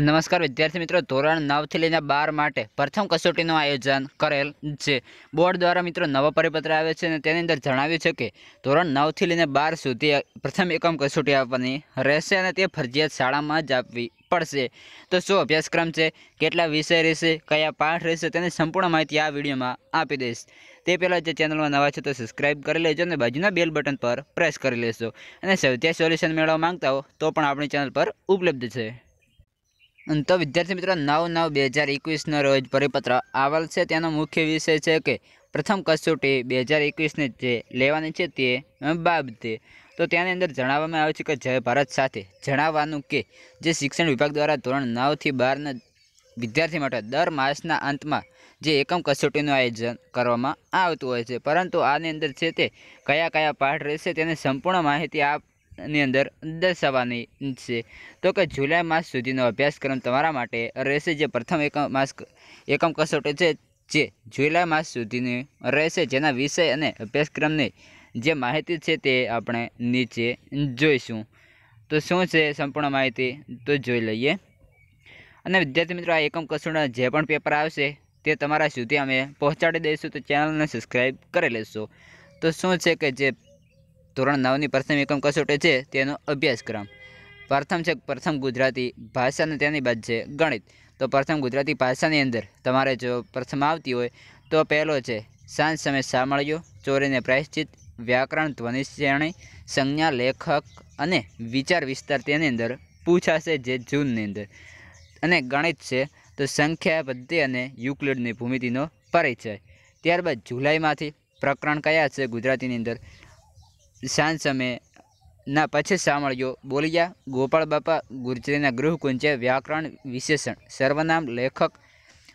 નમસ્કાર વિદ્યાર્થી મિત્રો ધોરણ નવથી લઈને બાર માટે પ્રથમ કસોટીનું આયોજન કરેલ છે બોર્ડ દ્વારા મિત્રો નવા પરિપત્ર આવે છે અને તેની અંદર જણાવ્યું છે કે ધોરણ નવથી લઈને બાર સુધી પ્રથમ એકમ કસોટી આપવાની રહેશે અને તે ફરજિયાત શાળામાં જ આપવી પડશે તો શું અભ્યાસક્રમ છે કેટલા વિષય રહેશે કયા પાઠ રહેશે તેની સંપૂર્ણ માહિતી આ વિડીયોમાં આપી દઈશ તે પહેલાં જે ચેનલમાં નવા છે તો સબસ્ક્રાઇબ કરી લેજો અને બાજુના બેલ બટન પર પ્રેસ કરી લેશો અને સૌથી સોલ્યુશન મેળવવા માંગતા હો તો પણ આપણી ચેનલ પર ઉપલબ્ધ છે તો વિદ્યાર્થી મિત્રો નવ નવ બે હજાર એકવીસનો રોજ પરિપત્ર આવલ છે તેનો મુખ્ય વિષય છે કે પ્રથમ કસોટી બે હજાર એકવીસની જે લેવાની છે તે બાબતે તો તેની અંદર જણાવવામાં આવે છે કે જય ભારત સાથે જણાવવાનું કે જે શિક્ષણ વિભાગ દ્વારા ધોરણ નવથી બારના વિદ્યાર્થી માટે દર માસના અંતમાં જે એકમ કસોટીનું આયોજન કરવામાં આવતું હોય છે પરંતુ આની અંદર છે તે કયા કયા પાઠ રહેશે તેની સંપૂર્ણ માહિતી આપ ની અંદર દર્શાવવાની છે તો કે જુલાઈ માસ સુધીનો અભ્યાસક્રમ તમારા માટે રહેશે જે પ્રથમ એકમ માસ એકમ કસોટી છે જે જુલાઈ માસ સુધીની રહેશે જેના વિષય અને અભ્યાસક્રમની જે માહિતી છે તે આપણે નીચે જોઈશું તો શું છે સંપૂર્ણ માહિતી તો જોઈ લઈએ અને વિદ્યાર્થી મિત્રો આ એકમ કસોટીના જે પણ પેપર આવશે તે તમારા સુધી અમે પહોંચાડી દઈશું તો ચેનલને સબસ્ક્રાઈબ કરી લેશો તો શું છે કે જે ધોરણ નવની પ્રથમ એકમ કસોટી છે તેનો અભ્યાસક્રમ પ્રથમ છે પ્રથમ ગુજરાતી ભાષા અને તેની બાદ છે ગણિત તો પ્રથમ ગુજરાતી ભાષાની અંદર તમારે જો પ્રથમ આવતી હોય તો પહેલો છે સાંજ સમય સાંભળ્યો ચોરીને પ્રાયશ્ચિત વ્યાકરણ ધ્વનિ શ્રેણી સંજ્ઞા લેખક અને વિચાર વિસ્તાર તેની અંદર પૂછાશે જે જૂનની અંદર અને ગણિત છે તો સંખ્યા પદ્ધતિ અને યુક્લિડની ભૂમિતિનો પરિચય ત્યારબાદ જુલાઈમાંથી પ્રકરણ કયા છે ગુજરાતીની અંદર સાંજ સમયે ના પછી સાંભળ્યો બોલ્યા ગોપાળ બાપા ગુર્જરીના ગૃહકુંજે વ્યાકરણ વિશેષણ સર્વનામ લેખક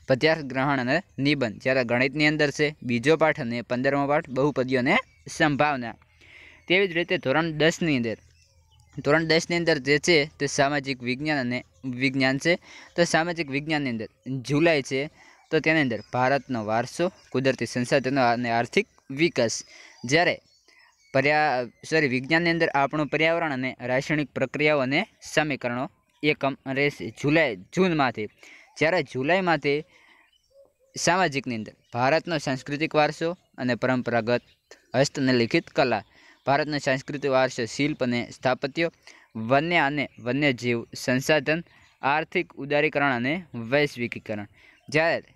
પધ્યાસ ગ્રહણ અને નિબંધ જ્યારે ગણિતની અંદર છે બીજો પાઠ અને પંદરમો પાઠ બહુપદીઓને સંભાવના તેવી જ રીતે ધોરણ દસની અંદર ધોરણ દસની અંદર જે છે તે સામાજિક વિજ્ઞાન અને વિજ્ઞાન છે તો સામાજિક વિજ્ઞાનની અંદર જુલાઈ છે તો તેની અંદર ભારતનો વારસો કુદરતી સંસાધનો અને આર્થિક વિકાસ જ્યારે પર્યા સોરી વિજ્ઞાનની અંદર આપણું પર્યાવરણ અને રાસાયણિક પ્રક્રિયાઓ અને સમીકરણો એકમ રહેશે જુલાઈ જૂનમાંથી જ્યારે જુલાઈમાંથી સામાજિકની અંદર ભારતનો સાંસ્કૃતિક વારસો અને પરંપરાગત હસ્ત અને લિખિત કલા ભારતનો સાંસ્કૃતિક વારસો શિલ્પ અને સ્થાપત્ય વન્ય અને વન્યજીવ સંસાધન આર્થિક ઉદારીકરણ અને વૈશ્વિકીકરણ જ્યારે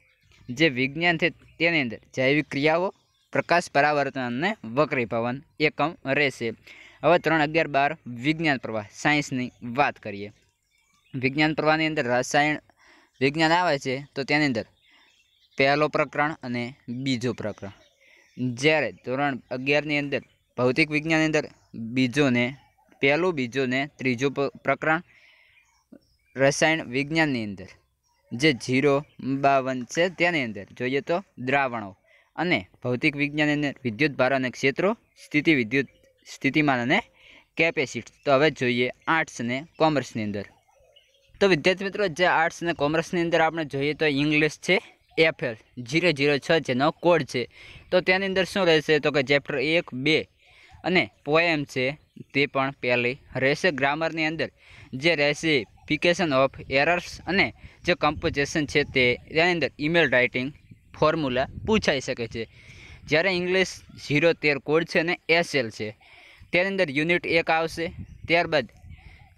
જે વિજ્ઞાન છે તેની અંદર જૈવિક ક્રિયાઓ પ્રકાશ પરાવર્તન અને વક્રી વક્રીભવન એકમ રહેશે હવે ત્રણ અગિયાર બાર વિજ્ઞાન પ્રવાહ સાયન્સની વાત કરીએ વિજ્ઞાન પ્રવાહની અંદર રસાયણ વિજ્ઞાન આવે છે તો તેની અંદર પહેલો પ્રકરણ અને બીજો પ્રકરણ જ્યારે ધોરણ અગિયારની અંદર ભૌતિક વિજ્ઞાનની અંદર બીજોને ને પહેલો બીજો ત્રીજો પ્રકરણ રસાયણ વિજ્ઞાનની અંદર જે જીરો બાવન છે તેની અંદર જોઈએ તો દ્રાવણો અને ભૌતિક વિજ્ઞાન અને વિદ્યુત ભાર અને ક્ષેત્રો સ્થિતિ વિદ્યુત સ્થિતિમાન અને કેપેસિટ તો હવે જોઈએ આર્ટ્સ અને કોમર્સની અંદર તો વિદ્યાર્થી મિત્રો જે આર્ટ્સ અને કોમર્સની અંદર આપણે જોઈએ તો ઇંગ્લિશ છે એફએલ જીરો જીરો છ જેનો કોડ છે તો તેની અંદર શું રહેશે તો કે ચેપ્ટર એક બે અને પોએમ છે તે પણ પહેલી રહેશે ગ્રામરની અંદર જે રહેશે ફિકેશન ઓફ એરર્સ અને જે કમ્પોઝિશન છે તે તેની અંદર ઇમેલ રાઇટિંગ ફોર્મ્યુલા પૂછાઈ શકે છે જ્યારે ઇંગ્લિશ ઝીરો તેર કોડ છે અને એસએલ છે તેની અંદર યુનિટ એક આવશે ત્યારબાદ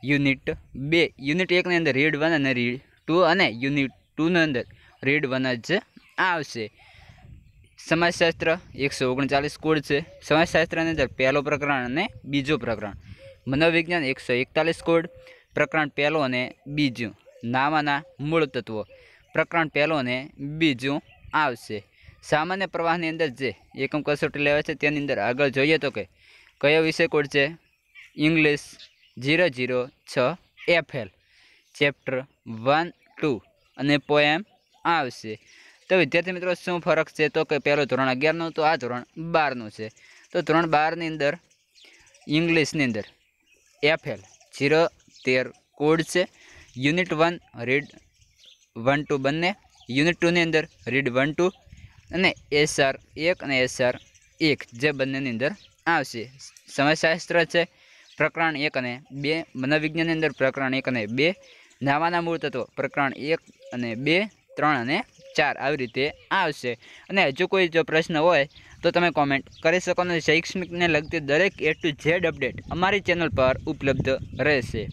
યુનિટ બે યુનિટ એકની અંદર રીડ વન અને રીડ ટુ અને યુનિટ ટુની અંદર રીડ વન જ આવશે સમાજશાસ્ત્ર એકસો ઓગણચાલીસ કોડ છે સમાજશાસ્ત્રની અંદર પહેલો પ્રકરણ અને બીજો પ્રકરણ મનોવિજ્ઞાન એકસો એકતાલીસ કોડ પ્રકરણ પહેલો અને બીજું નામાના મૂળ તત્વો પ્રકરણ પહેલો અને બીજું આવશે સામાન્ય પ્રવાહની અંદર જે એકમ કસોટી લેવા છે તેની અંદર આગળ જોઈએ તો કે કયો વિષય કોડ છે ઇંગ્લિશ જીરો જીરો છ એફએલ ચેપ્ટર વન ટુ અને પોએમ આવશે તો વિદ્યાર્થી મિત્રો શું ફરક છે તો કે પહેલું ધોરણ અગિયારનું તો આ ધોરણ બારનું છે તો ધોરણ બારની અંદર ઇંગ્લિશની અંદર એફએલ જીરો તેર કોડ છે unit one read one two બંને યુનિટ ટુની અંદર રીડ વન ટુ અને એસઆર એક અને એસઆર એક જે બંનેની અંદર આવશે સમયશાસ્ત્ર છે પ્રકરણ એક અને બે મનોવિજ્ઞાનની અંદર પ્રકરણ એક અને બે નાવાના મૂળ તત્વો પ્રકરણ એક અને બે ત્રણ અને ચાર આવી રીતે આવશે અને હજુ કોઈ જો પ્રશ્ન હોય તો તમે કોમેન્ટ કરી શકો અને શૈક્ષણિકને લગતી દરેક એ ટુ ઝેડ અપડેટ અમારી ચેનલ પર ઉપલબ્ધ રહેશે